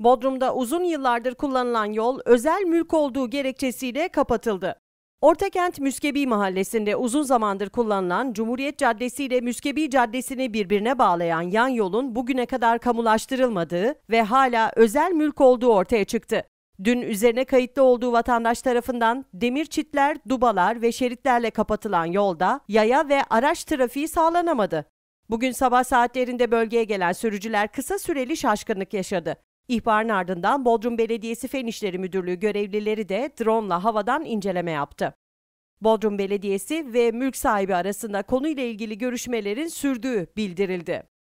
Bodrum'da uzun yıllardır kullanılan yol özel mülk olduğu gerekçesiyle kapatıldı. Ortakent Müskebi Mahallesi'nde uzun zamandır kullanılan Cumhuriyet Caddesi ile Müskebi Caddesi'ni birbirine bağlayan yan yolun bugüne kadar kamulaştırılmadığı ve hala özel mülk olduğu ortaya çıktı. Dün üzerine kayıtlı olduğu vatandaş tarafından demir çitler, dubalar ve şeritlerle kapatılan yolda yaya ve araç trafiği sağlanamadı. Bugün sabah saatlerinde bölgeye gelen sürücüler kısa süreli şaşkınlık yaşadı. İhbarın ardından Bodrum Belediyesi Fen İşleri Müdürlüğü görevlileri de dronla havadan inceleme yaptı. Bodrum Belediyesi ve mülk sahibi arasında konuyla ilgili görüşmelerin sürdüğü bildirildi.